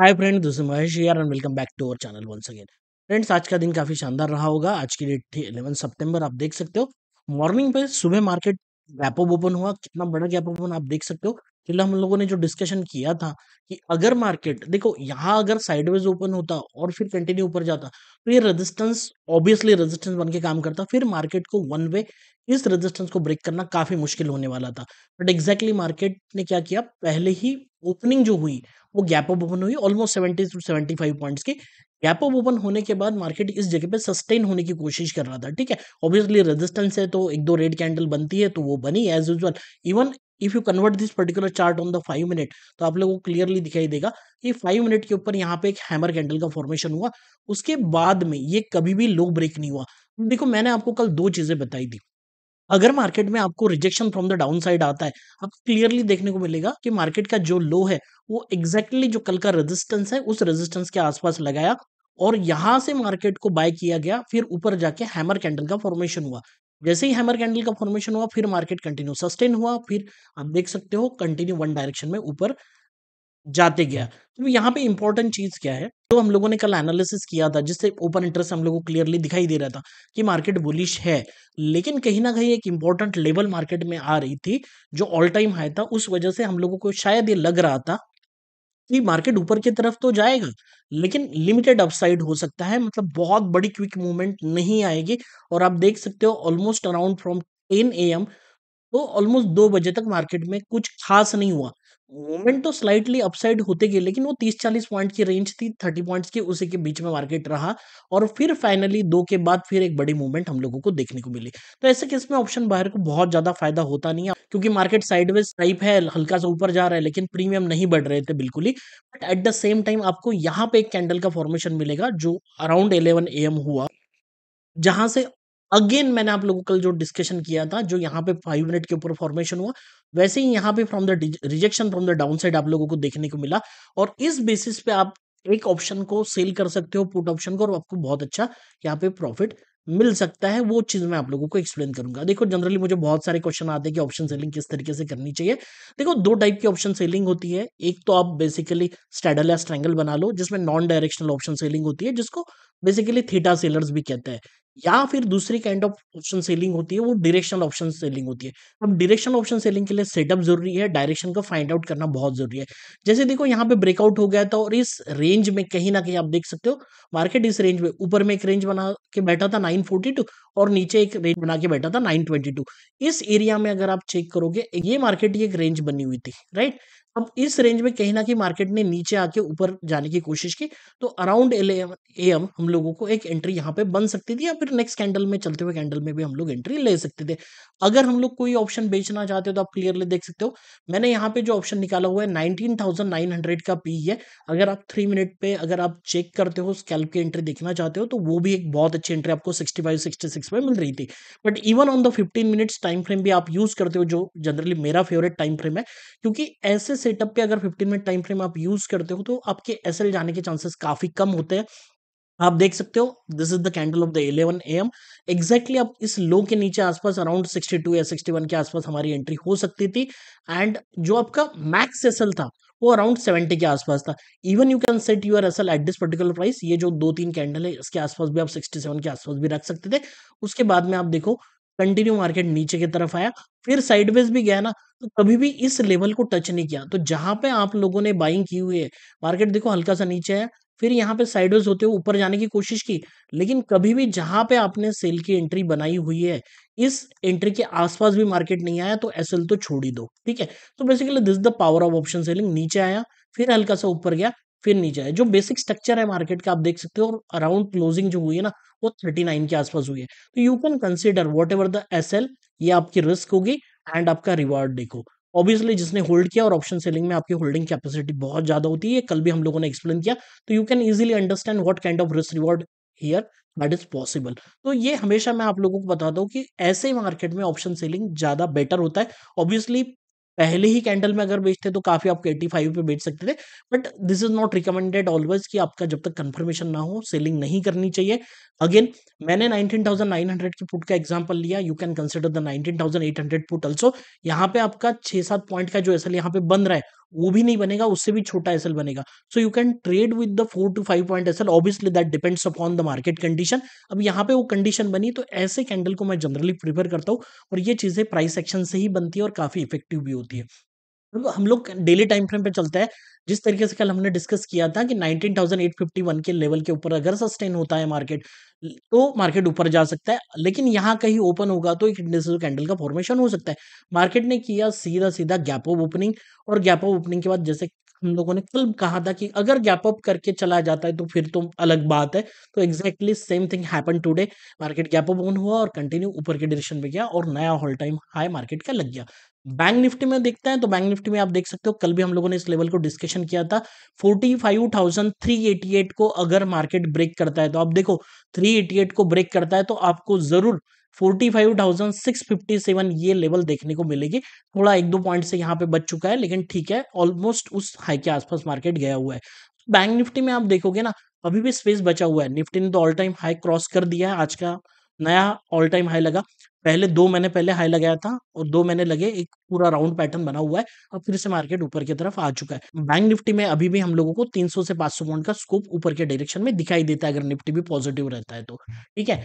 hi friend this is Mahesh यार and welcome back to our channel once again friends आज का दिन काफ़ी शानदार रहा होगा आज की डेट थी इलेवन सितंबर आप देख सकते हो मॉर्निंग पे सुबह मार्केट गैप ओपन हुआ कितना बड़ा गैप ओपन आप देख सकते हो फिर हम लोगों ने जो डिस्कशन किया था कि अगर मार्केट देखो यहाँ अगर साइडवेज ओपन होता और फिर कंटिन्यू ऊपर जाता तो ये रेजिस्टेंस ऑब्वियसली रेजिस्टेंस बन के काम करता फिर मार्केट को वन वे इस रेजिस्टेंस को ब्रेक करना काफ़ी मुश्किल होने वाला था बट एग्जैक्टली मार्केट ने क्या किया पहले ही ओपनिंग जो हुई वो गैप अप ओपन हुई almost seventy two seventy five points की गैप ऑफ ओपन होने के बाद मार्केट इस जगह पे सस्टेन होने की कोशिश कर रहा था ठीक है ऑब्वियसली रेजिस्टेंस है तो एक दो रेड कैंडल बनती है तो वो बनी as usual even if you convert this particular chart on the five minute तो आप लोगों को क्लियरली दिखाई देगा कि फाइव मिनट के ऊपर यहाँ पे एक हैमर कैंडल का फॉर्मेशन हुआ उसके बाद में ये कभी भी लो ब्रेक नहीं हुआ देखो मैंने आपको कल दो चीजें बताई थी अगर मार्केट में आपको rejection from the down side आता है आपको क्लियरली देखने को मिलेगा कि मार्केट का जो लो है वो एग्जैक्टली exactly जो कल का रेजिस्टेंस है उस रेजिस्टेंस के आसपास लगाया और यहां से मार्केट को बाय किया गया फिर ऊपर जाके हैमर कैंडल का फॉर्मेशन हुआ जैसे ही हैमर कैंडल का फॉर्मेशन हुआ फिर मार्केट कंटिन्यू सस्टेन हुआ फिर आप देख सकते हो कंटिन्यू वन डायरेक्शन में ऊपर जाते गया तो यहाँ पे इंपॉर्टेंट चीज क्या है जो तो हम लोगों ने कल एनालिसिस किया था जिससे ओपन इंटरेस्ट हम लोगों को क्लियरली दिखाई दे रहा था कि मार्केट बुलिश है लेकिन कहीं ना कहीं एक इंपॉर्टेंट लेवल मार्केट में आ रही थी जो ऑल टाइम हाई था उस वजह से हम लोगों को शायद ये लग रहा था कि मार्केट ऊपर की तरफ तो जाएगा लेकिन लिमिटेड अपसाइड हो सकता है मतलब बहुत बड़ी क्विक मूवमेंट नहीं आएगी और आप देख सकते हो almost around from ten A M तो ऑलमोस्ट दो बजे तक मार्केट में कुछ खास नहीं हुआ मोमेंट तो स्लाइटली अपसाइड होते गए लेकिन वो तीस चालीस पॉइंट की रेंज थी थर्टी पॉइंट्स की उसी के बीच में मार्केट रहा और फिर फाइनली दो के बाद फिर एक बड़ी मूवमेंट हम लोगों को देखने को मिली तो ऐसे केस में ऑप्शन बाहर को बहुत ज्यादा फायदा होता नहीं है क्योंकि मार्केट साइडवेज टाइप है हल्का सा ऊपर जा रहा है लेकिन प्रीमियम नहीं बढ़ रहे थे बिल्कुल ही but at the same time आपको यहाँ पे एक कैंडल का फॉर्मेशन मिलेगा जो अराउंड इलेवन ए हुआ जहां से अगेन मैंने आप लोगों को कल जो डिस्कशन किया था जो यहाँ पे फाइव मिनट के ऊपर फॉर्मेशन हुआ वैसे ही यहाँ पे from the rejection from the down side आप लोगों को देखने को मिला और इस बेसिस पे आप एक ऑप्शन को सेल कर सकते हो पुट ऑप्शन को और आपको बहुत अच्छा यहाँ पे प्रॉफिट मिल सकता है वो चीज मैं आप लोगों को एक्सप्लेन करूंगा देखो जनरली मुझे बहुत सारे क्वेश्चन आते हैं कि ऑप्शन सेलिंग किस तरीके से करनी चाहिए देखो दो टाइप की ऑप्शन सेलिंग होती है एक तो आप बेसिकली स्टैडल या स्ट्रैंगल बना लो जिसमें नॉन डायरेक्शनल ऑप्शन सेलिंग होती है जिसको बेसिकली थीटा सेलर्स भी कहते हैं या फिर दूसरी काइंड ऑफ ऑप्शन सेलिंग होती है वो डायरेक्शनल ऑप्शन सेलिंग होती है अब डायरेक्शनल ऑप्शन सेलिंग के लिए सेटअप जरूरी है डायरेक्शन का फाइंड आउट करना बहुत जरूरी है जैसे देखो यहाँ पे ब्रेकआउट हो गया था और इस रेंज में कहीं ना कहीं आप देख सकते हो मार्केट इस रेंज में ऊपर में एक रेंज बना के बैठा था नाइन और नीचे एक रेंज बना के बैठा था नाइन इस एरिया में अगर आप चेक करोगे ये मार्केट की एक रेंज बनी हुई थी राइट अब इस रेंज में कहीं ना कहीं मार्केट ने नीचे आके ऊपर जाने की कोशिश की तो अराउंड एल एम हम लोगों को एक एंट्री यहाँ पे बन सकती थी या फिर नेक्स्ट कैंडल में चलते हुए कैंडल में भी हम लोग एंट्री ले सकते थे अगर हम लोग कोई ऑप्शन बेचना चाहते हो तो आप क्लियरली देख सकते हो मैंने यहाँ पे जो ऑप्शन निकाला हुआ है नाइनटीन थाउजेंड नाइन हंड्रेड का पी है अगर आप थ्री मिनट पे अगर आप चेक करते हो स्कैल्प की एंट्री देखना चाहते हो तो वो भी एक बहुत अच्छी एंट्री आपको सिक्सटी फाइव सिक्सटी सिक्स में मिल रही थी but even on the fifteen minutes time frame भी आप यूज करते हो जो जनरली मेरा फेवरेट टाइम फ्रेम है क्योंकि ऐसे सेटअप पे अगर 15 मिनट टाइम फ्रेम आप यूज करते हो तो आपके एस जाने के चांसेस काफी कम होते हैं आप देख सकते हो this is the candle of the 11 M exactly आप इस लो के नीचे आसपास अराउंड 62 या 61 के आसपास हमारी एंट्री हो सकती थी एंड जो आपका मैक्स एस था वो अराउंड 70 के आसपास था even you can set your S L at this particular price ये जो दो तीन कैंडल है इसके आसपास भी आप 67 के आसपास भी रख सकते थे उसके बाद में आप देखो कंटिन्यू मार्केट नीचे की तरफ आया फिर साइडवेज भी गया ना तो कभी भी इस लेवल को टच नहीं किया तो जहां पे आप लोगों ने बाइंग की हुई है मार्केट देखो हल्का सा नीचे है फिर यहाँ पे साइडवेज होते हुए ऊपर जाने की कोशिश की लेकिन कभी भी जहां पे आपने सेल की एंट्री बनाई हुई है इस एंट्री के आसपास भी मार्केट नहीं आया तो एस तो छोड़ ही दो ठीक है तो basically this the power of option selling नीचे आया फिर हल्का सा ऊपर गया फिर नीचे आया जो बेसिक स्ट्रक्चर है मार्केट का आप देख सकते हो और अराउंड क्लोजिंग जो हुई है ना आपको नाइन के आसपास हुई है तो you can consider whatever the S L ये आपकी रिस्क होगी एंड आपका रिवॉर्ड देखो ऑब्वियसली जिसने होल्ड किया और ऑप्शन सेलिंग में आपकी होल्डिंग कैपेसिटी बहुत ज्यादा होती है कल भी हम लोगों ने एक्सप्लेन किया तो you can easily understand what kind of risk reward here that is possible तो ये हमेशा मैं आप लोगों को बताता हूँ कि ऐसे मार्केट में ऑप्शन सेलिंग ज्यादा बेटर होता है ऑब्वियसली पहले ही कैंडल में अगर बेचते तो काफी आप एटी फाइव पे बेच सकते थे but this is not recommended always कि आपका जब तक कंफर्मेशन ना हो सेलिंग नहीं करनी चाहिए अगेन मैंने नाइन थाउजेंड हंड्रेड की पुट का एग्जांपल लिया you can consider the thousand eight hundred put also यहाँ पे आपका छह सात पॉइंट का जो एसएल यहाँ पे बन रहा है वो भी नहीं बनेगा उससे भी छोटा एसएल बनेगा so you can trade with the four two five point SL obviously that depends upon the market condition अब यहाँ पे वो कंडीशन बनी तो ऐसे कैंडल को मैं जनरली प्रीफर करता हूँ और ये चीज़ें प्राइस एक्शन से ही बनती है और काफ़ी इफेक्टिव भी होती है मतलब हम लोग डेली टाइम फ्रेम पे चलते हैं जिस तरीके से कल हमने डिस्कस किया था कि 19,851 के लेवल के ऊपर अगर सस्टेन होता है मार्केट तो मार्केट ऊपर जा सकता है लेकिन यहाँ कहीं ओपन होगा तो एक इंडिसिव कैंडल का फॉर्मेशन हो सकता है मार्केट ने किया सीधा सीधा गैप ऑफ ओपनिंग और गैप ऑफ ओपनिंग के बाद जैसे हम लोगों ने कल कहा था कि अगर गैप अप करके चला जाता है तो फिर तो अलग बात है तो exactly same thing happen today market gap up on हुआ और कंटिन्यू ऊपर के डिरेक्शन में गया और नया ऑल टाइम हाई मार्केट का लग गया बैंक निफ्टी में देखते हैं तो बैंक निफ्टी में आप देख सकते हो कल भी हम लोगों ने इस लेवल को डिस्कशन किया था 45,388 को अगर मार्केट ब्रेक करता है तो आप देखो 388 को ब्रेक करता है तो आपको जरूर 45,657 ये लेवल देखने को मिलेगी थोड़ा एक दो पॉइंट से यहाँ पे बच चुका है लेकिन ठीक है ऑलमोस्ट उस हाई के आसपास मार्केट गया हुआ है बैंक निफ्टी में आप देखोगे ना अभी भी स्पेस बचा हुआ है निफ्टी ने तो ऑल टाइम हाई क्रॉस कर दिया है आज का नया ऑल टाइम हाई लगा पहले दो महीने पहले हाई लगाया था और दो महीने लगे एक पूरा राउंड पैटर्न बना हुआ है अब फिर से मार्केट ऊपर की तरफ आ चुका है बैंक निफ्टी में अभी भी हम लोगों को 300 से 500 पॉइंट का स्कोप ऊपर के डायरेक्शन में दिखाई देता है अगर निफ्टी भी पॉजिटिव रहता है तो ठीक है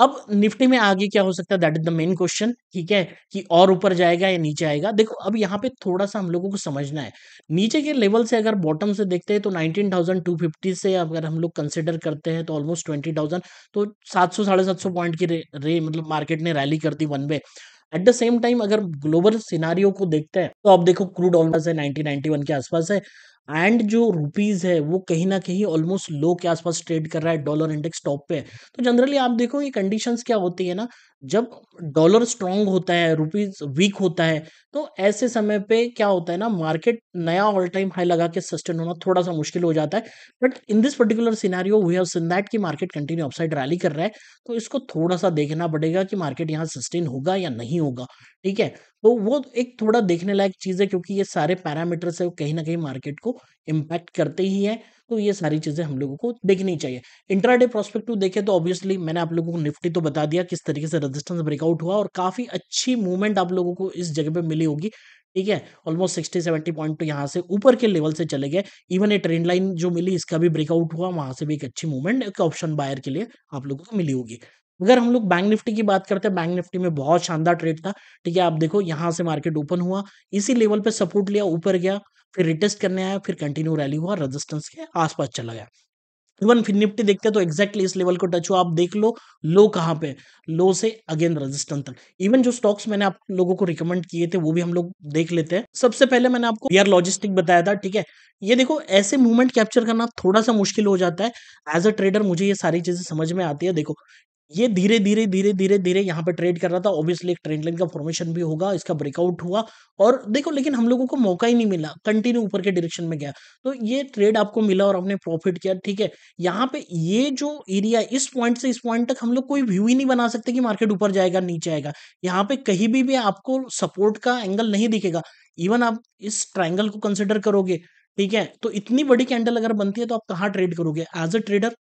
अब निफ्टी में आगे क्या हो सकता है that is the main question ठीक है कि और ऊपर जाएगा या नीचे आएगा देखो अब यहाँ पे थोड़ा सा हम लोगों को समझना है नीचे के लेवल से अगर बॉटम से देखते हैं तो 19,250 से अगर हम लोग कंसिडर करते हैं तो ऑलमोस्ट 20,000 तो 700 साढ़े सात पॉइंट की रे, रे मतलब मार्केट ने रैली कर दी one way at the same time अगर ग्लोबल सिनारियो को देखते हैं तो आप देखो क्रूड ऑलमोस्ट है नाइनटीन के आसपास है एंड जो रुपीज़ है वो कहीं ना कहीं ऑलमोस्ट लो के आसपास ट्रेड कर रहा है डॉलर इंडेक्स टॉप पे है तो जनरली आप देखो ये कंडीशन क्या होती है ना जब डॉलर स्ट्रांग होता है रुपीज़ वीक होता है तो ऐसे समय पे क्या होता है ना मार्केट नया ऑल टाइम हाई लगा के सस्टेन होना थोड़ा सा मुश्किल हो जाता है but in this particular scenario we have seen that कि मार्केट कंटिन्यू अपसाइड रैली कर रहा है तो इसको थोड़ा सा देखना पड़ेगा कि मार्केट यहाँ सस्टेन होगा या नहीं होगा ठीक है तो वो एक थोड़ा देखने लायक चीज़ है क्योंकि ये सारे पैरामीटर है कहीं ना कहीं मार्केट को इम्पैक्ट करते ही है तो ये सारी चीज़ें हम लोगों को देखनी चाहिए इंट्राडे प्रोस्पेक्टिव देखें तो ऑब्वियसली मैंने आप लोगों को निफ्टी तो बता दिया किस तरीके से रेजिस्टेंस ब्रेकआउट हुआ और काफ़ी अच्छी मूवमेंट आप लोगों को इस जगह पे मिली होगी ठीक है ऑलमोस्ट सिक्सटी सेवेंटी पॉइंट तो यहाँ से ऊपर के लेवल से चले गए इवन ये ट्रेंड लाइन जो मिली इसका भी ब्रेकआउट हुआ वहाँ से भी एक अच्छी मूवमेंट एक ऑप्शन बायर के लिए आप लोगों को मिली होगी अगर हम लोग बैंक निफ्टी की बात करते हैं बैंक निफ्टी में बहुत शानदार ट्रेड था ठीक है आप देखो यहाँ से मार्केट ओपन हुआ इसी लेवल पे सपोर्ट लिया ऊपर गया फिर रिटेस्ट करने आया फिर कंटिन्यू रैली हुआ रेजिस्टेंस के आसपास चला गया इवन फिर निफ्टी देखते हैं तो एक्जैक्टली इस लेवल को टच हुआ आप देख लो लो कहाँ पे लो से अगेन रेजिस्टेंस तक इवन जो स्टॉक्स मैंने आप लोगों को रिकमेंड किए थे वो भी हम लोग देख लेते हैं सबसे पहले मैंने आपको एयर लॉजिस्टिक बताया था ठीक है ये देखो ऐसे मूवमेंट कैप्चर करना थोड़ा सा मुश्किल हो जाता है एज अ ट्रेडर मुझे ये सारी चीजें समझ में आती है देखो ये धीरे धीरे धीरे धीरे धीरे यहाँ पे ट्रेड कर रहा था ऑब्वियसली एक ट्रेंड लाइन का फॉर्मेशन भी होगा इसका ब्रेकआउट हुआ और देखो लेकिन हम लोगों को मौका ही नहीं मिला कंटिन्यू ऊपर के डायरेक्शन में गया तो ये ट्रेड आपको मिला और आपने प्रॉफिट किया ठीक है यहाँ पे ये जो एरिया इस पॉइंट से इस पॉइंट तक हम लोग कोई व्यू ही नहीं बना सकते कि मार्केट ऊपर जाएगा नीचे आएगा यहाँ पे कहीं भी भी आपको सपोर्ट का एंगल नहीं दिखेगा इवन आप इस ट्राइंगल को कंसिडर करोगे ठीक है तो इतनी बड़ी कैंडल अगर बनती है तो आप कहाँ ट्रेड करोगे as a trader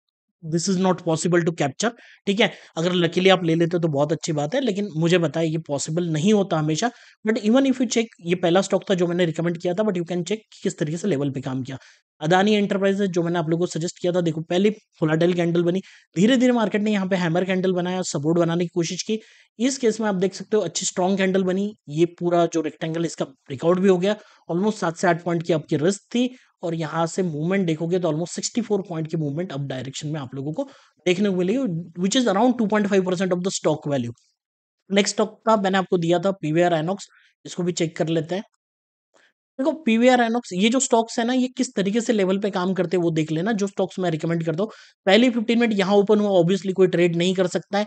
this is not possible to capture ठीक है अगर लकीली आप ले लेते तो बहुत अच्छी बात है लेकिन मुझे बताया ये पॉसिबल नहीं होता हमेशा but even if you check ये पहला स्टॉक था जो मैंने रिकमेंड किया था बट यू कैन चेक किस तरीके से लेवल पे काम किया अदानी एंटरप्राइजेस जो मैंने आप लोगों को सजेस्ट किया था देखो पहले फोलाटेल कैंडल बनी धीरे धीरे मार्केट ने यहाँ पे हैमर कैंडल बनाया सपोर्ट बनाने की कोशिश की इस केस में आप देख सकते हो अच्छी स्ट्रॉन्ग कैंडल बनी ये पूरा जो रेक्टेंगल इसका ब्रेकआउट भी हो गया ऑलमोस्ट सात से आठ पॉइंट की आपकी रिस्क थी और यहाँ से मूवमेंट देखोगे तो ऑलमोस्ट फोर पॉइंट की मूवमेंट अप डायरेक्शन में आप लोगों को देखने को मिलेगी which is around five percent of the stock value next stock का मैंने आपको दिया था पीवीआर एनोक्स इसको भी चेक कर लेते हैं देखो पीवीआर एनोक्स ये जो स्टॉक्स है ना ये किस तरीके से लेवल पे काम करते हैं वो देख लेना जो स्टॉक्स मैं रिकमेंड करता हूँ पहले फिफ्टीन मिनट यहाँ ओपन हुआ ऑब्वियसली कोई ट्रेड नहीं कर सकता है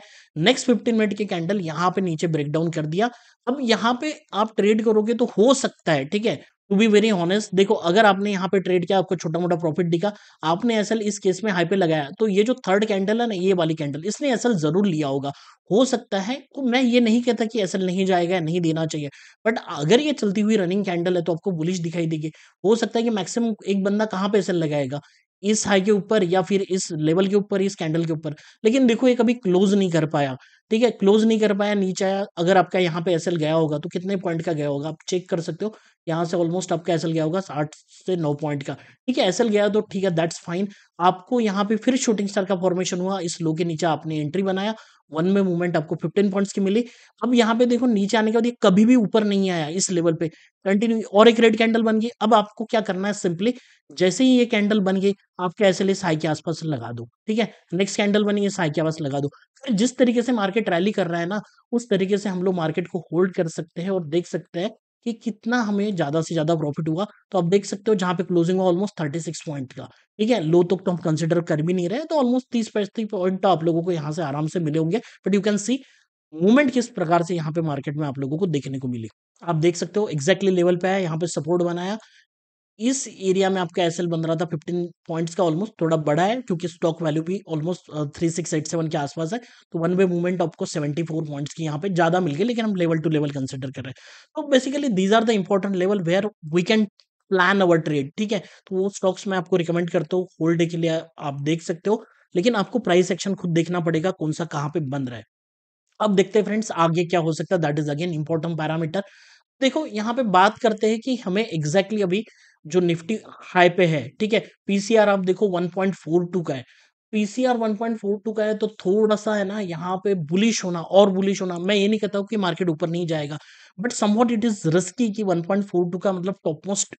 नेक्स्ट फिफ्टीन मिनट के कैंडल यहाँ पे नीचे ब्रेकडाउन कर दिया अब यहाँ पे आप ट्रेड करोगे तो हो सकता है ठीक है टू बी वेरी ऑनेस्ट देखो अगर आपने यहाँ पे ट्रेड किया आपको छोटा मोटा प्रॉफिट दिखा आपने एसएल इस केस में हाई पे लगाया तो ये जो थर्ड कैंडल है ना ये वाली कैंडल इसने एसएल जरूर लिया होगा हो सकता है तो मैं ये नहीं कहता कि एसएल नहीं जाएगा नहीं देना चाहिए बट अगर ये चलती हुई रनिंग कैंडल है तो आपको बुलिश दिखाई देगी हो सकता है कि मैक्सिमम एक बंदा कहाँ पे एसएल लगाएगा इस हाई के ऊपर या फिर इस लेवल के ऊपर इस कैंडल के ऊपर लेकिन देखो ये कभी क्लोज नहीं कर पाया ठीक है क्लोज नहीं कर पाया नीचे आया अगर आपका यहाँ पे एसएल गया होगा तो कितने पॉइंट का गया होगा आप चेक कर सकते हो यहाँ से ऑलमोस्ट आपका एसल गया होगा आठ से नौ पॉइंट का ठीक है एसल गया तो ठीक है दैट्स फाइन आपको यहाँ पे फिर शूटिंग स्टार का फॉर्मेशन हुआ इस लो के नीचे आपने एंट्री बनाया वन में मूवमेंट आपको फिफ्टीन पॉइंट्स की मिली अब यहाँ पे देखो नीचे आने के बाद ये कभी भी ऊपर नहीं आया इस लेवल पे कंटिन्यू और एक रेड कैंडल बन गई अब आपको क्या करना है सिंपली जैसे ही ये कैंडल बन गई आपके ऐसे लिए साई के आसपास लगा दो ठीक है नेक्स्ट कैंडल बनी ये साई के आसपास लगा दो फिर जिस तरीके से मार्केट रैली कर रहा है ना उस तरीके से हम लोग मार्केट को होल्ड कर सकते हैं और देख सकते हैं कि कितना हमें ज़्यादा से ज़्यादा प्रॉफिट हुआ तो आप देख सकते हो जहां पे क्लोजिंग हुआ ऑलमोस्ट थर्टी सिक्स पॉइंट का ठीक है लो तो, तो हम कंसिडर कर भी नहीं रहे तो ऑलमोस्ट तीस पैंतीस पॉइंट तो आप लोगों को यहाँ से आराम से मिले होंगे but you can see movement किस प्रकार से यहाँ पे मार्केट में आप लोगों को देखने को मिली आप देख सकते हो एक्जैक्टली लेवल पे है यहाँ पे सपोर्ट बनाया इस एरिया में आपका एस बन रहा था फिफ्टीन पॉइंट्स का ऑलमोस्ट थोड़ा बड़ा है क्योंकि स्टॉक वैल्यू भी almost three six eight seven के आसपास है तो वन वे मूवमेंट आपको 74 पॉइंट्स की यहाँ पे ज्यादा मिल गई लेकिन हम लेवल टू लेवल कंसिडर कर रहे हैं तो basically these are the important level where we can plan our trade ठीक है तो वो स्टॉक्स मैं आपको रिकमेंड करता हूँ होल्ड के लिए आप देख सकते हो लेकिन आपको प्राइस एक्शन खुद देखना पड़ेगा कौन सा कहाँ पे बन रहा है अब देखते हैं फ्रेंड्स आगे क्या हो सकता है that is again important parameter देखो यहाँ पे बात करते हैं कि हमें एग्जैक्टली exactly अभी जो निफ्टी हाई पे है ठीक है पीसीआर आप देखो 1.42 का है पीसीआर 1.42 का है तो थोड़ा सा है ना यहाँ पे बुलिश होना और बुलिश होना मैं ये नहीं कहता हूँ कि मार्केट ऊपर नहीं जाएगा but somewhat it is risky कि 1.42 का मतलब टॉप मोस्ट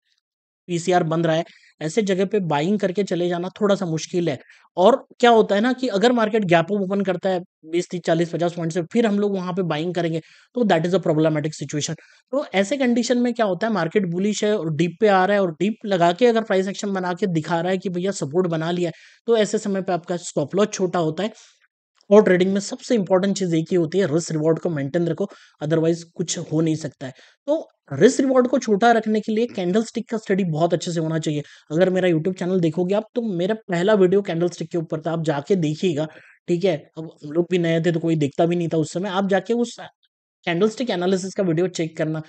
पीसीआर बन रहा है ऐसे जगह पे बाइंग करके चले जाना थोड़ा सा मुश्किल है और क्या होता है ना कि अगर मार्केट गैप ओपन करता है बीस तीस चालीस पचास पॉइंट से फिर हम लोग वहां पे बाइंग करेंगे तो that is a problematic situation तो ऐसे कंडीशन में क्या होता है मार्केट बुलिश है और डीप पे आ रहा है और डीप लगा के अगर प्राइस एक्शन बना के दिखा रहा है कि भैया सपोर्ट बना लिया है तो ऐसे समय पर आपका स्टॉप लॉस छोटा होता है और ट्रेडिंग में सबसे इंपॉर्टेंट चीज़ एक ही होती है रिस्क रिवॉर्ड को मेंटेन रखो अदरवाइज कुछ हो नहीं सकता है तो रिस्क रिवॉर्ड को छोटा रखने के लिए कैंडल स्टिक का स्टडी बहुत अच्छे से होना चाहिए अगर मेरा यूट्यूब चैनल देखोगे आप तो मेरा पहला वीडियो कैंडल स्टिक के ऊपर था आप जाके देखिएगा ठीक है अब हम लोग भी नए थे तो कोई देखता भी नहीं था उस समय आप जाके उस कैंडलस्टिक एनालिसिस का वीडियो चेक करना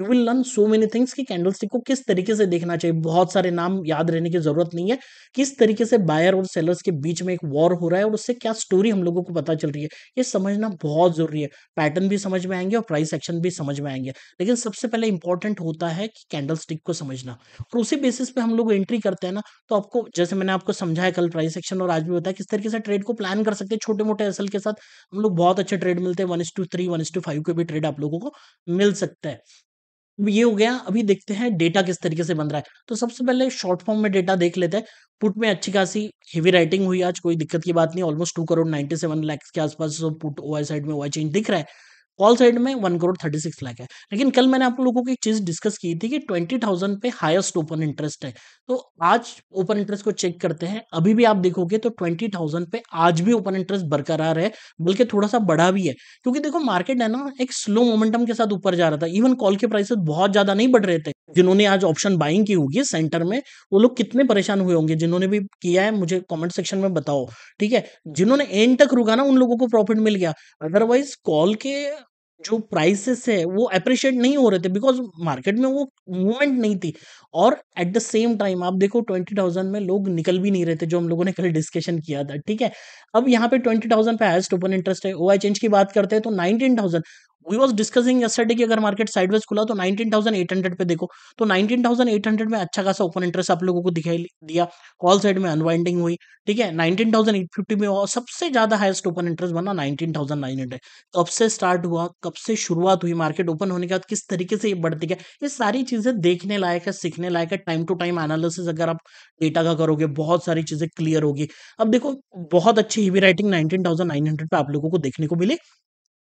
you will learn so many things कि कैंडल को किस तरीके से देखना चाहिए बहुत सारे नाम याद रहने की जरूरत नहीं है किस तरीके से बायर और सेलर्स के बीच में एक वॉर हो रहा है और उससे क्या स्टोरी हम लोगों को पता चल रही है ये समझना बहुत जरूरी है पैटर्न भी समझ में आएंगे और प्राइस एक्शन भी समझ में आएंगे लेकिन सबसे पहले इंपॉर्टेंट होता है कि कैंडल को समझना और उसी बेसिस पे हम लोग एंट्री करते हैं ना तो आपको जैसे मैंने आपको समझाया कल प्राइस एक्शन और आज भी बताया किस तरीके से ट्रेड को प्लान कर सकते हैं छोटे मोटे असल के साथ हम लोग बहुत अच्छे ट्रेड मिलते हैं one is to three one is to five के भी ट्रेड आप लोगों को मिल सकता है ये हो गया अभी देखते हैं डेटा किस तरीके से बन रहा है तो सबसे पहले शॉर्ट फॉर्म में डेटा देख लेते हैं पुट में अच्छी खासी हेवी राइटिंग हुई आज कोई दिक्कत की बात नहीं almost two crore ninety seven lakhs के आसपास पुट ओ साइड में ओ चेंज दिख रहा है कॉल साइड में one crore thirty six lakh है लेकिन कल मैंने आप लोगों को एक चीज़ डिस्कस की थी कि ट्वेंटी थाउजेंड पे हाईएस्ट ओपन इंटरेस्ट है तो आज ओपन इंटरेस्ट को चेक करते हैं अभी भी आप देखोगे तो ट्वेंटी थाउजेंड पे आज भी ओपन इंटरेस्ट बरकरार है बल्कि थोड़ा सा बढ़ा भी है क्योंकि देखो मार्केट है ना एक स्लो मोमेंटम के साथ ऊपर जा रहा था इवन कॉल के प्राइसेस बहुत ज़्यादा नहीं बढ़ रहे थे जिन्होंने आज ऑप्शन बाइंग की होगी सेंटर में वो लोग कितने परेशान हुए होंगे जिन्होंने भी किया है मुझे कमेंट सेक्शन में बताओ ठीक है जिन्होंने एंड तक रुका ना उन लोगों को प्रॉफिट मिल गया अदरवाइज कॉल के जो प्राइसेस है वो अप्रिशिएट नहीं हो रहे थे बिकॉज मार्केट में वो मूवमेंट नहीं थी और एट द सेम टाइम आप देखो ट्वेंटी थाउजेंड में लोग निकल भी नहीं रहे थे जो हम लोगों ने कल डिस्कशन किया था ठीक है अब यहाँ पे ट्वेंटी थाउजेंड पे हाइस्ट ओपन इंटरेस्ट है ओ चेंज की बात करते हैं तो nineteen thousand we was discussing yesterday की अगर मार्केट साइडवेज खुला तो 19,800 पे देखो तो 19,800 में अच्छा खासा ओपन इंटरेस्ट आप लोगों को दिखाई दिया कॉल साइड में अनवाइंडिंग हुई ठीक है 19,850 में और सबसे ज़्यादा हाईएस्ट ओपन इंटरेस्ट बना 19,900 कब से स्टार्ट हुआ कब से शुरुआत हुई मार्केट ओपन होने के बाद किस तरीके से ये बढ़ती गया ये सारी चीज़ें देखने लायक है सीखने लायक है टाइम टू टाइम एनालिसिस अगर आप डेटा का करोगे बहुत सारी चीज़ें क्लियर होगी अब देखो बहुत अच्छी हीवी राइटिंग नाइनटीन पे आप लोगों को देखने को मिली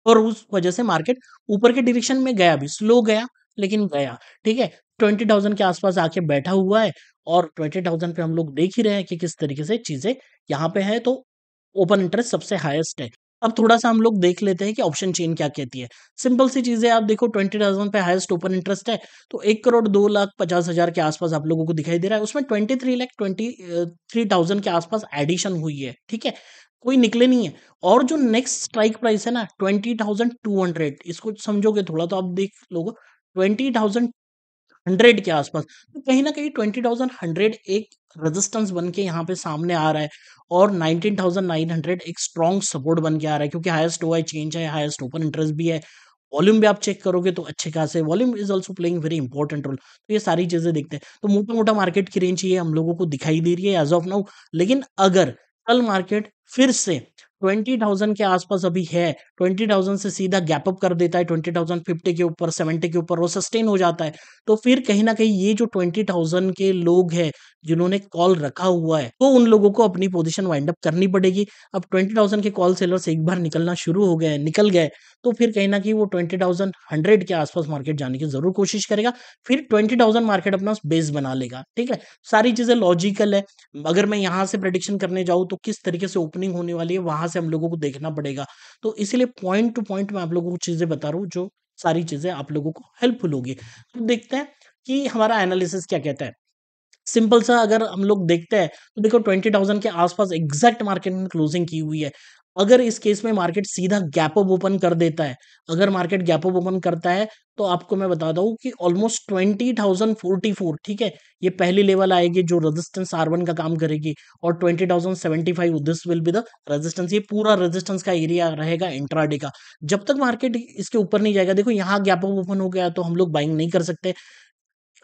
और उस वजह से मार्केट ऊपर के डिरेक्शन में गया भी स्लो गया लेकिन गया ठीक है ट्वेंटी थाउजेंड के आसपास आके बैठा हुआ है और ट्वेंटी थाउजेंड पे हम लोग देख ही रहे हैं कि किस तरीके से चीजें यहाँ पे तो है तो ओपन इंटरेस्ट सबसे हाईएस्ट है अब थोड़ा सा हम लोग देख लेते हैं कि ऑप्शन चेन क्या कहती है सिंपल सी चीज़ है आप देखो ट्वेंटी थाउजेंड पे हाइस्ट ओपन इंटरेस्ट है तो एक करोड़ दो लाख पचास हज़ार के आसपास आप लोगों को दिखाई दे रहा है उसमें twenty three lakh twenty three thousand के आसपास एडिशन हुई है ठीक है कोई निकले नहीं है और जो नेक्स्ट स्ट्राइक प्राइस है ना ट्वेंटी थाउजेंड टू हंड्रेड इसको समझोगे थोड़ा तो आप देख लोगो ट्वेंटी थाउजेंड हंड्रेड के आसपास तो कहीं ना कहीं ट्वेंटी थाउजेंड हंड्रेड एक रेजिस्टेंस बन के यहाँ पे सामने आ रहा है और नाइनटीन थाउजेंड नाइन हंड्रेड एक स्ट्रॉन्ग सपोर्ट बन के आ रहा है क्योंकि हाईएस्ट ओ है चेंज है हाईएस्ट ओपन इंटरेस्ट भी है वॉल्यूम भी आप चेक करोगे तो अच्छे खासे volume is also playing very important role तो ये सारी चीजें देखते हैं तो मोटा मोटा मार्केट की रेंज ये हम लोगों को दिखाई दे रही है एज ऑफ नाउ लेकिन अगर कल मार्केट फिर से ट्वेंटी थाउजेंड के आसपास अभी है ट्वेंटी थाउजेंड से सीधा गैप अप कर देता है ट्वेंटी थाउजेंड फिफ्टी के ऊपर सेवेंटी के ऊपर वो सस्टेन हो जाता है तो फिर कहीं ना कहीं ये जो ट्वेंटी थाउजेंड के लोग हैं जिन्होंने कॉल रखा हुआ है तो उन लोगों को अपनी पोजिशन वाइंड अप करनी पड़ेगी अब ट्वेंटी थाउजेंड के कॉल सेलर्स एक बार निकलना शुरू हो गए निकल गए तो फिर कहीं ना कहीं वो ट्वेंटी थाउजेंड हंड्रेड के आसपास मार्केट जाने की जरूर कोशिश करेगा फिर ट्वेंटी थाउजेंड मार्केट अपना बेस बना लेगा ठीक है सारी चीजें लॉजिकल है अगर मैं यहाँ से प्रडिक्शन करने जाऊँ तो किस तरीके से ओपनिंग होने वाली है वहां वहां से हम लोगों को देखना पड़ेगा तो इसलिए पॉइंट टू पॉइंट मैं आप लोगों को चीज़ें बता रहा हूँ जो सारी चीज़ें आप लोगों को हेल्पफुल होगी तो देखते हैं कि हमारा एनालिसिस क्या कहता है सिंपल सा अगर हम लोग देखते हैं तो देखो ट्वेंटी थाउजेंड के आसपास एग्जैक्ट मार्केट में क्लोजिंग की हुई है अगर इस केस में मार्केट सीधा गैप अप ओपन कर देता है अगर मार्केट गैप अप ओपन करता है तो आपको मैं बताता हूँ कि almost twenty thousand forty four ठीक है ये पहली लेवल आएगी जो रेजिस्टेंस आर वन का काम करेगी और twenty thousand seventy five this will be the resistance ये पूरा रेजिस्टेंस का एरिया रहेगा इंट्राडे का जब तक मार्केट इसके ऊपर नहीं जाएगा देखो यहाँ गैप अप ओपन हो गया तो हम लोग बाइंग नहीं कर सकते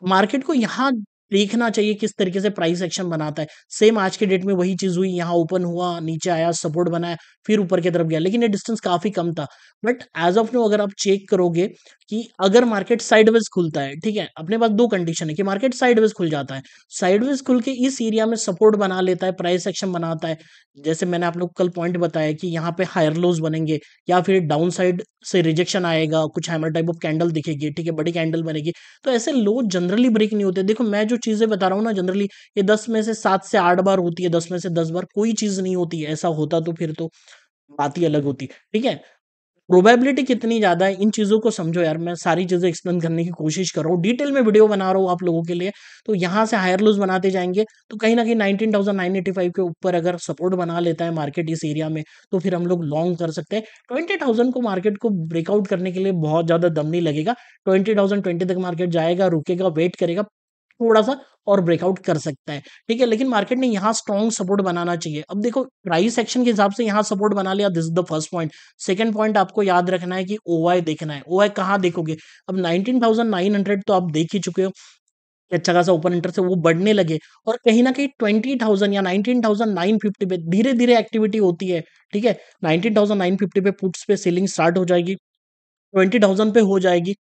मार्केट को यहाँ देखना चाहिए किस तरीके से प्राइस एक्शन बनाता है सेम आज के डेट में वही चीज हुई यहाँ ओपन हुआ नीचे आया सपोर्ट बनाया फिर ऊपर की तरफ गया लेकिन ये डिस्टेंस काफी कम था बट एज ऑफ नो अगर आप चेक करोगे कि अगर मार्केट साइडवेज खुलता है ठीक है अपने पास दो कंडीशन है कि मार्केट साइडवेज खुल जाता है साइडवेज खुल के इस एरिया में सपोर्ट बना लेता है प्राइस एक्शन बनाता है जैसे मैंने आप लोग कल पॉइंट बताया कि यहाँ पे हायर लोज बनेंगे या फिर डाउन साइड से रिजेक्शन आएगा कुछ हैमर टाइप ऑफ कैंडल दिखेगी ठीक है बड़ी कैंडल बनेगी तो ऐसे लो जनरली ब्रेक नहीं होते देखो मैं जो चीज़ें बता रहा हूँ ना जनरली ये दस में से सात से आठ बार होती है दस में से दस बार कोई चीज़ नहीं होती ऐसा होता तो फिर तो बात ही अलग होती ठीक है प्रोबेबिलिटी कितनी ज़्यादा है इन चीज़ों को समझो यार मैं सारी चीज़ें एक्सप्लेन करने की कोशिश कर रहा हूँ डिटेल में वीडियो बना रहा हूँ आप लोगों के लिए तो यहाँ से हायर लूज बनाते जाएंगे तो कहीं ना कहीं 19,985 के ऊपर अगर सपोर्ट बना लेता है मार्केट इस एरिया में तो फिर हम लोग लॉन्ग कर सकते हैं ट्वेंटी को मार्केट को ब्रेकआउट करने के लिए बहुत ज़्यादा दम नहीं लगेगा ट्वेंटी थाउजेंड तक मार्केट जाएगा रुकेगा वेट करेगा थोड़ा सा और ब्रेकआउट कर सकता है ठीक है लेकिन मार्केट ने यहाँ स्ट्रॉन्ग सपोर्ट बनाना चाहिए अब देखो प्राइस एक्शन के हिसाब से यहाँ सपोर्ट बना लिया this is the first point second point आपको याद रखना है कि ओ देखना है ओ आई कहाँ देखोगे अब नाइनटीन तो आप देख ही चुके हो अच्छा खासा ओपन इंटरेस्ट से वो बढ़ने लगे और कहीं ना कहीं ट्वेंटी थाउजेंड या नाइनटीन थाउजेंड नाइन फिफ्टी पे धीरे धीरे एक्टिविटी होती है ठीक है नाइनटीन थाउजेंड नाइन फिफ्टी पे पुट्स पे सेलिंग स्टार्ट हो जाएगी ट्वेंटी थाउजेंड पे हो जाएगी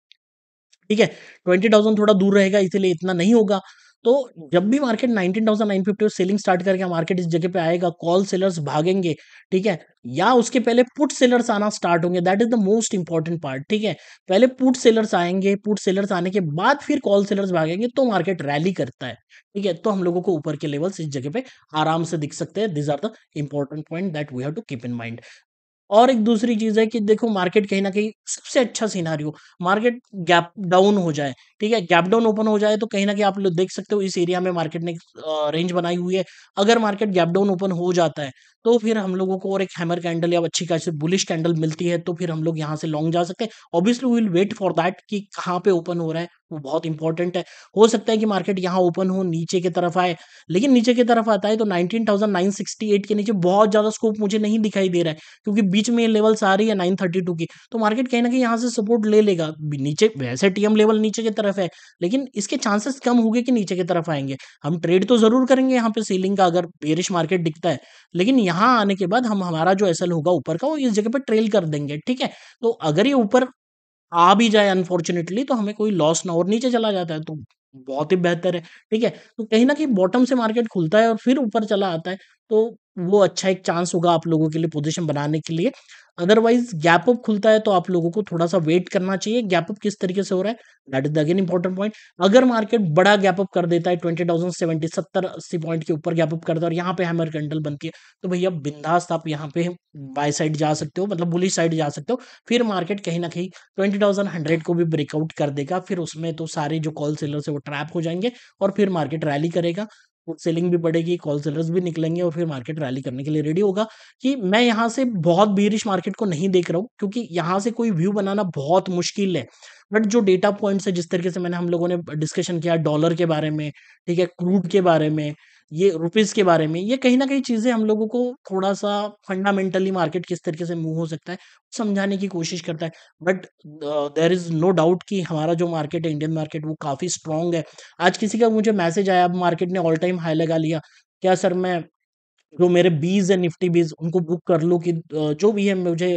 ठीक है ट्वेंटी थाउजेंड थोड़ा दूर रहेगा इसीलिए इतना नहीं होगा तो जब भी market nineteen thousand nine fifty selling start करके मार्केट इस जगह पे आएगा कॉल सेलर्स भागेंगे ठीक है या उसके पहले पुट सेलर्स आना स्टार्ट होंगे that is the most important part ठीक है पहले पुट सेलर्स आएंगे पुट सेलर्स आने के बाद फिर कॉल सेलर्स भागेंगे तो मार्केट रैली करता है ठीक है तो हम लोगों को ऊपर के लेवल्स इस जगह पे आराम से दिख सकते हैं these are the important point that we have to keep in mind और एक दूसरी चीज़ है कि देखो मार्केट कहीं ना कहीं सबसे अच्छा सिनारियो मार्केट गैप डाउन हो जाए ठीक है गैप डाउन ओपन हो जाए तो कहीं ना कहीं आप लोग देख सकते हो इस एरिया में मार्केट ने रेंज बनाई हुई है अगर मार्केट गैप डाउन ओपन हो जाता है तो फिर हम लोगों को और एक हैमर कैंडल या अच्छी कैसे बुलिश कैंडल मिलती है तो फिर हम लोग यहाँ से लॉन्ग जा सकते हैं obviously will wait for that कि कहाँ पे ओपन हो रहा है वो बहुत इंपॉर्टेंट है हो सकता है कि मार्केट यहाँ ओपन हो नीचे की तरफ आए लेकिन नीचे की तरफ आता है तो नाइनटीन के नीचे बहुत ज़्यादा स्कोप मुझे नहीं दिखाई दे रहा है क्योंकि बीच में लेवल्स आ रही है नाइन की तो मार्केट कहीं ना कहीं यहाँ से सपोर्ट ले लेगा नीचे वैसे टीएम लेवल नीचे की तरफ है लेकिन इसके चांसेस कम होंगे कि नीचे की तरफ आएंगे हम ट्रेड तो ज़रूर करेंगे यहाँ पे सीलिंग का अगर बेरिश मार्केट दिखता है लेकिन यहाँ यहाँ आने के बाद हम हमारा जो एसल होगा ऊपर का वो इस जगह पर ट्रेल कर देंगे ठीक है तो अगर ये ऊपर आ भी जाए अनफॉर्चुनेटली तो हमें कोई लॉस ना और नीचे चला जाता है तो बहुत ही बेहतर है ठीक है तो कहीं ना कहीं बॉटम से मार्केट खुलता है और फिर ऊपर चला आता है तो वो अच्छा एक चांस होगा आप लोगों के लिए पोजीशन बनाने के लिए अदरवाइज गैप अप खुलता है तो आप लोगों को थोड़ा सा वेट करना चाहिए गैप अप किस तरीके से हो रहा है that is the again important point अगर मार्केट बड़ा गैप अप कर देता है ट्वेंटी थाउजेंड सेवेंटी सत्तर अस्सी पॉइंट के ऊपर गैप अप करता है और यहाँ पे हैमर कैंडल बनती है तो भैया बिंदास्त आप यहाँ पे बाय साइड जा सकते हो मतलब बुलिस साइड जा सकते हो फिर मार्केट कहीं ना कहीं ट्वेंटी थाउजेंड हंड्रेड को भी ब्रेकआउट कर देगा फिर उसमें तो सारे जो कॉल सेलर है वो ट्रैप हो जाएंगे और फिर मार्केट रैली करेगा सेलिंग भी बढ़ेगी कॉल सेलर्स भी निकलेंगे और फिर मार्केट रैली करने के लिए रेडी होगा कि मैं यहाँ से बहुत बीरिश मार्केट को नहीं देख रहा हूँ क्योंकि यहाँ से कोई व्यू बनाना बहुत मुश्किल है बट जो डेटा पॉइंट्स है जिस तरीके से मैंने हम लोगों ने डिस्कशन किया डॉलर के बारे में ठीक है क्रूड के बारे में ये रुपीज़ के बारे में ये कहीं ना कहीं चीज़ें हम लोगों को थोड़ा सा फंडामेंटली मार्केट किस तरीके से मूव हो सकता है समझाने की कोशिश करता है but there is no doubt कि हमारा जो मार्केट है इंडियन मार्केट वो काफ़ी स्ट्रांग है आज किसी का मुझे मैसेज आया अब मार्केट ने ऑल टाइम हाई लगा लिया क्या सर मैं जो मेरे बीज है निफ्टी बीज उनको बुक कर लो कि जो भी है मुझे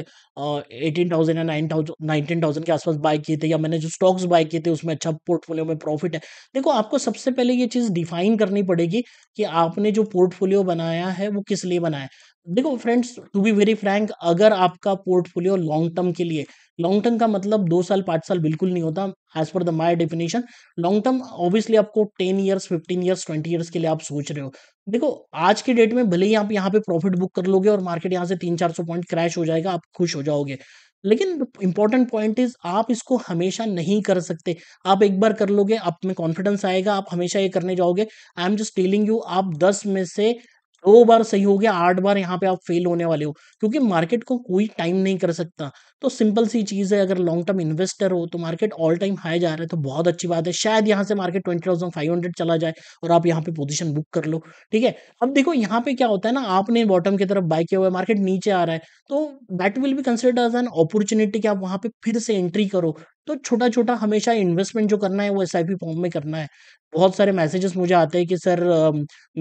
एटीन थाउजेंड या नाइन थाउजेंड नाइनटीन थाउजेंड के आसपास बाय किए थे या मैंने जो स्टॉक्स बाय किए थे उसमें अच्छा पोर्टफोलियो में प्रॉफिट है देखो आपको सबसे पहले ये चीज़ डिफाइन करनी पड़ेगी कि आपने जो पोर्टफोलियो बनाया है वो किस लिए बनाया है देखो friends to be very frank अगर आपका पोर्टफोलियो लॉन्ग टर्म के लिए लॉन्ग टर्म का मतलब दो साल पांच साल बिल्कुल नहीं होता as per the my definition long term obviously आपको ten years fifteen years twenty years के लिए आप सोच रहे हो देखो आज के डेट में भले ही आप यहाँ पे प्रॉफिट बुक कर लोगे और मार्केट यहाँ से तीन चार सौ पॉइंट क्रैश हो जाएगा आप खुश हो जाओगे लेकिन इंपॉर्टेंट पॉइंट इज आप इसको हमेशा नहीं कर सकते आप एक बार कर लोगे आप में कॉन्फिडेंस आएगा आप हमेशा ये करने जाओगे I am just telling you आप दस में से दो बार सही हो गया आठ बार यहाँ पे आप फेल होने वाले हो क्योंकि मार्केट को कोई टाइम नहीं कर सकता तो सिंपल सी चीज़ है अगर लॉन्ग टर्म इन्वेस्टर हो तो मार्केट ऑल टाइम हाई जा रहा है तो बहुत अच्छी बात है शायद यहाँ से market twenty thousand five hundred चला जाए और आप यहाँ पे पोजिशन बुक कर लो ठीक है अब देखो यहाँ पे क्या होता है ना आपने बॉटम की तरफ बाय किया हुआ है मार्केट नीचे आ रहा है तो that will be considered as an opportunity कि आप वहाँ पे फिर से एंट्री करो तो छोटा छोटा हमेशा इन्वेस्टमेंट जो करना है वो एस आई पी फॉर्म में करना है बहुत सारे मैसेजेस मुझे आते हैं कि सर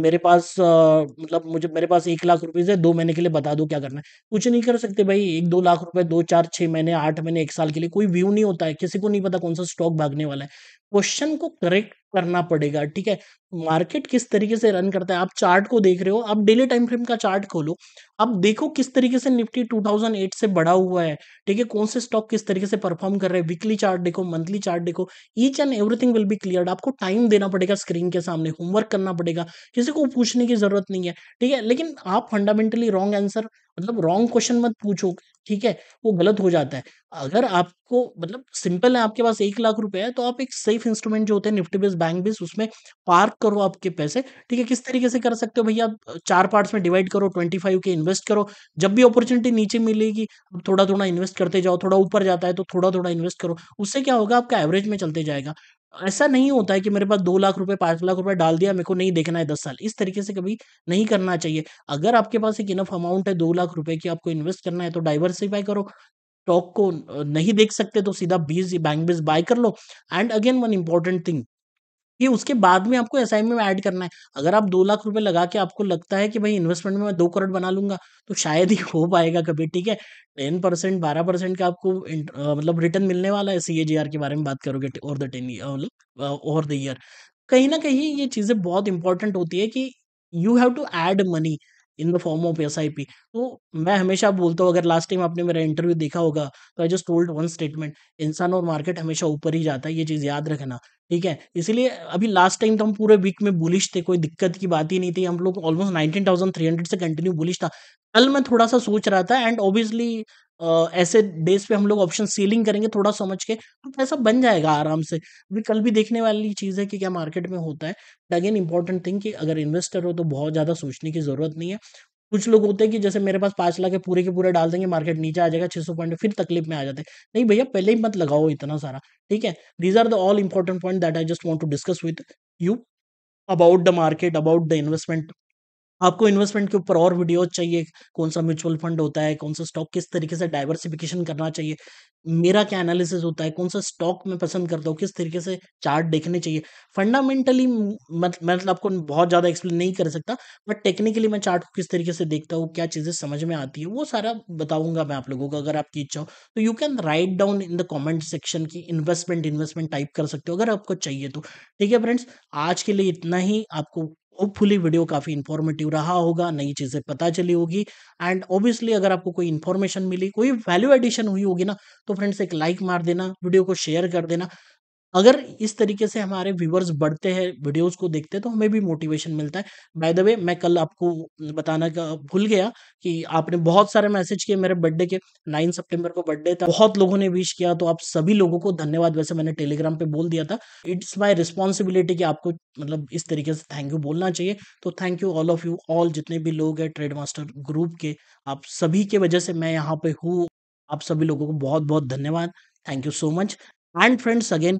मेरे पास मतलब मुझे मेरे पास एक लाख रुपीज़ है दो महीने के लिए बता दो क्या करना है कुछ नहीं कर सकते भाई एक दो लाख रुपए दो चार छः महीने आठ महीने एक साल के लिए कोई व्यू नहीं होता है किसी को नहीं पता कौन सा स्टॉक भागने वाला है क्वेश्चन को करेक्ट करना पड़ेगा ठीक है मार्केट किस तरीके से रन करता है आप चार्ट को देख रहे हो आप डेली टाइम फ्रेम का चार्ट खोलो आप देखो किस तरीके से निफ्टी 2008 से बढ़ा हुआ है ठीक है कौन से स्टॉक किस तरीके से परफॉर्म कर रहे हैं वीकली चार्ट देखो मंथली चार्ट देखो each and everything will be clear आपको टाइम देना पड़ेगा स्क्रीन के सामने होमवर्क करना पड़ेगा किसी को पूछने की जरूरत नहीं है ठीक है लेकिन आप फंडामेंटली रॉन्ग आंसर मतलब रॉन्ग क्वेश्चन मत पूछो ठीक है वो गलत हो जाता है अगर आपको मतलब सिंपल है आपके पास एक लाख रुपए है तो आप एक सेफ इंस्ट्रूमेंट जो होते हैं निफ्टी बेस बैंक बेस उसमें पार्क करो आपके पैसे ठीक है किस तरीके से कर सकते हो भैया चार पार्ट्स में डिवाइड करो ट्वेंटी फाइव के इन्वेस्ट करो जब भी अपॉर्चुनिटी नीचे मिलेगी थोड़ा थोड़ा इन्वेस्ट करते जाओ थोड़ा ऊपर जाता है तो थोड़ा थोड़ा इन्वेस्ट करो उससे क्या होगा आपका एवरेज में चलते जाएगा ऐसा नहीं होता है कि मेरे पास दो लाख रुपए पांच लाख रुपए डाल दिया मेरे को नहीं देखना है दस साल इस तरीके से कभी नहीं करना चाहिए अगर आपके पास एक इनफ अमाउंट है दो लाख रुपए की आपको इन्वेस्ट करना है तो डाइवर्सिफाई करो स्टॉक को नहीं देख सकते तो सीधा बीज बैंक बीज बाय कर लो and again one important thing ये उसके बाद में आपको एस में ऐड करना है अगर आप दो लाख रुपए लगा के आपको लगता है कि भाई इन्वेस्टमेंट में मैं दो करोड़ बना लूंगा तो शायद ही हो पाएगा कभी ठीक है टेन परसेंट बारह परसेंट का आपको मतलब रिटर्न मिलने वाला है सी के बारे में बात करोगे ओवर द टेन मतलब ओवर द ईयर कहीं ना कहीं ये चीज़ें बहुत इंपॉर्टेंट होती है कि you have to add money in the form of S I P तो मैं हमेशा बोलता हूँ अगर लास्ट टाइम आपने मेरा इंटरव्यू देखा होगा तो I just told one statement इंसान और मार्केट हमेशा ऊपर ही जाता है ये चीज़ याद रखना ठीक है इसीलिए अभी लास्ट टाइम तो हम पूरे वीक में बुलिश थे कोई दिक्कत की बात ही नहीं थी हम लोग almost nineteen thousand three hundred से कंटिन्यू बुलिश था कल मैं थोड़ा सा सोच रहा था एंड ऑब्वियसली ऐसे डेज पे हम लोग ऑप्शन सीलिंग करेंगे थोड़ा समझ के तो पैसा बन जाएगा आराम से अभी कल भी देखने वाली चीज़ है कि क्या मार्केट में होता है अगेन इंपॉर्टेंट थिंग कि अगर इन्वेस्टर हो तो बहुत ज़्यादा सोचने की ज़रूरत नहीं है कुछ लोग होते हैं कि जैसे मेरे पास पाँच लाख के पूरे के पूरे डाल देंगे मार्केट नीचे आ जाएगा छः सौ पॉइंट फिर तकलीफ में आ जाते हैं नहीं भैया पहले ही मत लगाओ इतना सारा ठीक है these are the all important point that I just want to discuss with you about the market about the investment आपको इन्वेस्टमेंट के ऊपर और वीडियो चाहिए कौन सा म्यूचुअल फंड होता है कौन सा स्टॉक किस तरीके से डाइवर्सिफिकेशन करना चाहिए मेरा क्या एनालिसिस होता है कौन सा स्टॉक मैं पसंद करता हूँ किस तरीके से चार्ट देखने चाहिए फंडामेंटली मतलब आपको बहुत ज़्यादा एक्सप्लेन नहीं कर सकता बट टेक्निकली मैं चार्ट को किस तरीके से देखता हूँ क्या चीज़ें समझ में आती है वो सारा बताऊंगा मैं आप लोगों को अगर आपकी इच्छा हो तो you can write down in the comment section की इन्वेस्टमेंट इन्वेस्टमेंट टाइप कर सकते हो अगर आपको चाहिए तो ठीक है फ्रेंड्स आज के लिए इतना ही आपको होपफुली वीडियो काफ़ी इन्फॉर्मेटिव रहा होगा नई चीज़ें पता चली होगी एंड ऑब्वियसली अगर आपको कोई इन्फॉर्मेशन मिली कोई वैल्यू एडिशन हुई होगी ना तो फ्रेंड्स एक लाइक मार देना वीडियो को शेयर कर देना अगर इस तरीके से हमारे व्यूवर्स बढ़ते हैं वीडियोस को देखते हैं तो हमें भी मोटिवेशन मिलता है बाय द वे मैं कल आपको बताना का भूल गया कि आपने बहुत सारे मैसेज किए मेरे बर्थडे के नाइन सितंबर को बर्थडे था बहुत लोगों ने विश किया तो आप सभी लोगों को धन्यवाद वैसे मैंने टेलीग्राम पे बोल दिया था इट्स माई रिस्पॉन्सिबिलिटी कि आपको मतलब इस तरीके से थैंक यू बोलना चाहिए तो thank you all of you all जितने भी लोग हैं ट्रेड मास्टर ग्रुप के आप सभी के वजह से मैं यहाँ पे हूँ आप सभी लोगों को बहुत बहुत धन्यवाद thank you so much and friends again